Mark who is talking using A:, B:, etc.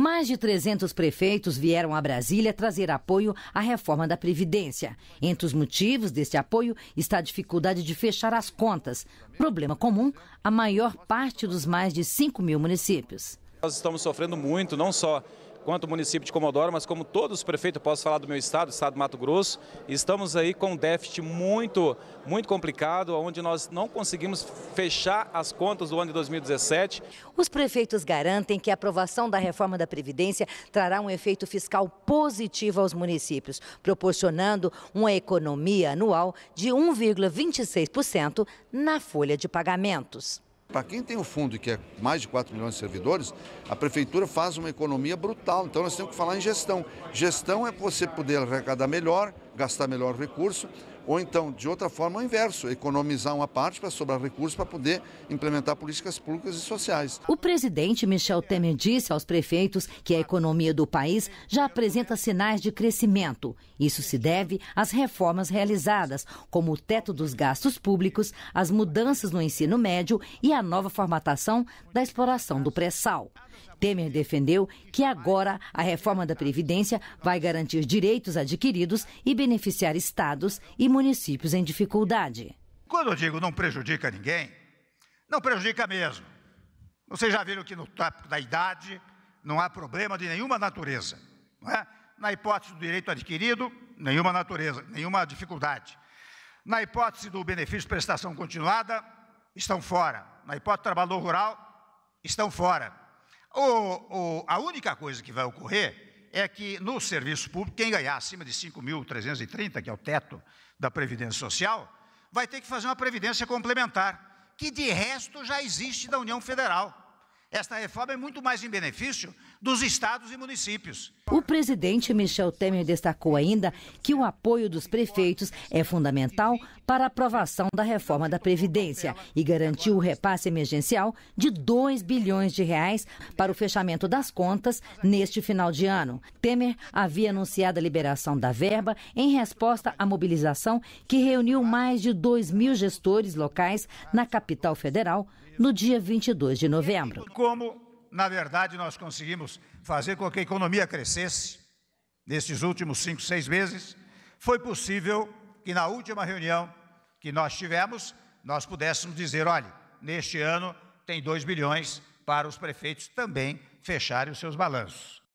A: Mais de 300 prefeitos vieram a Brasília trazer apoio à reforma da Previdência. Entre os motivos deste apoio está a dificuldade de fechar as contas, problema comum a maior parte dos mais de 5 mil municípios.
B: Nós estamos sofrendo muito, não só quanto o município de Comodoro, mas como todos os prefeitos, posso falar do meu estado, estado de Mato Grosso, estamos aí com um déficit muito, muito complicado, onde nós não conseguimos fechar as contas do ano de 2017.
A: Os prefeitos garantem que a aprovação da reforma da Previdência trará um efeito fiscal positivo aos municípios, proporcionando uma economia anual de 1,26% na folha de pagamentos.
C: Para quem tem o um fundo que é mais de 4 milhões de servidores, a prefeitura faz uma economia brutal. Então nós temos que falar em gestão. Gestão é você poder arrecadar melhor, gastar melhor recurso, ou então, de outra forma, o inverso, economizar uma parte para sobrar recursos para poder implementar políticas públicas e sociais.
A: O presidente Michel Temer disse aos prefeitos que a economia do país já apresenta sinais de crescimento. Isso se deve às reformas realizadas, como o teto dos gastos públicos, as mudanças no ensino médio e a nova formatação da exploração do pré-sal. Temer defendeu que agora a reforma da Previdência vai garantir direitos adquiridos e beneficiar estados e municípios em dificuldade.
D: Quando eu digo não prejudica ninguém, não prejudica mesmo. Vocês já viram que no tópico da idade não há problema de nenhuma natureza. É? Na hipótese do direito adquirido, nenhuma natureza, nenhuma dificuldade. Na hipótese do benefício de prestação continuada, estão fora. Na hipótese do trabalhador rural, estão fora. O, o, a única coisa que vai ocorrer é que no serviço público, quem ganhar acima de 5.330, que é o teto da Previdência Social, vai ter que fazer uma previdência complementar, que de resto já existe da União Federal. Esta reforma é muito mais em benefício dos estados e municípios.
A: O presidente Michel Temer destacou ainda que o apoio dos prefeitos é fundamental para a aprovação da reforma da Previdência e garantiu o repasse emergencial de 2 bilhões de reais para o fechamento das contas neste final de ano. Temer havia anunciado a liberação da verba em resposta à mobilização que reuniu mais de 2 mil gestores locais na capital federal no dia 22 de novembro
D: como, na verdade, nós conseguimos fazer com que a economia crescesse nesses últimos cinco, seis meses, foi possível que na última reunião que nós tivemos, nós pudéssemos dizer, olha, neste ano tem 2 bilhões para os prefeitos também fecharem os seus balanços.